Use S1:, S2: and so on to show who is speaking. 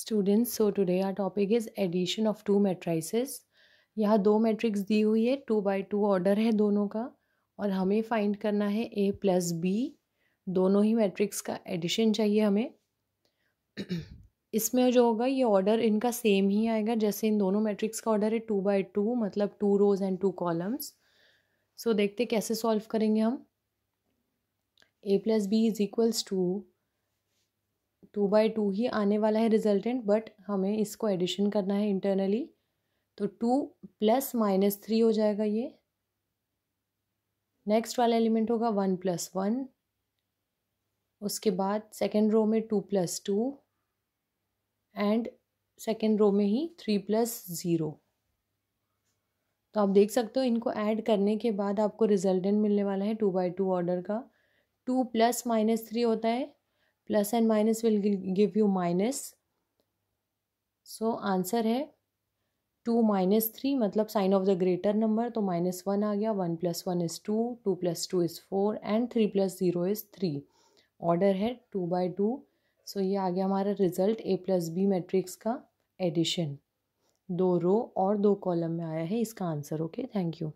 S1: students so today our topic is addition of two matrices यहाँ दो matrix दी हुई है टू बाई टू ऑर्डर है दोनों का और हमें फाइंड करना है ए प्लस बी दोनों ही मैट्रिक्स का एडिशन चाहिए हमें इसमें जो होगा ये ऑर्डर इनका सेम ही आएगा जैसे इन दोनों मैट्रिक्स का ऑर्डर है टू बाई टू मतलब two rows and two columns so देखते कैसे सॉल्व करेंगे हम A plus B is equals to two by two ही आने वाला है रिजल्टेंट बट हमें इसको एडिशन करना है इंटरनली तो टू प्लस माइनस थ्री हो जाएगा ये नेक्स्ट वाला एलिमेंट होगा वन प्लस वन उसके बाद सेकेंड रो में two plus two and second row में ही थ्री प्लस ज़ीरो तो आप देख सकते हो इनको ऐड करने के बाद आपको रिजल्टेंट मिलने वाला है टू बाई टू ऑर्डर का टू प्लस माइनस थ्री होता है plus and minus will give you minus so answer है टू माइनस थ्री मतलब sign of the greater number तो माइनस वन आ गया one plus one is two two plus two is four and three plus zero is three order है two by two so ये आ गया हमारा result A plus B matrix का addition दो रो और दो कॉलम में आया है इसका आंसर ओके थैंक यू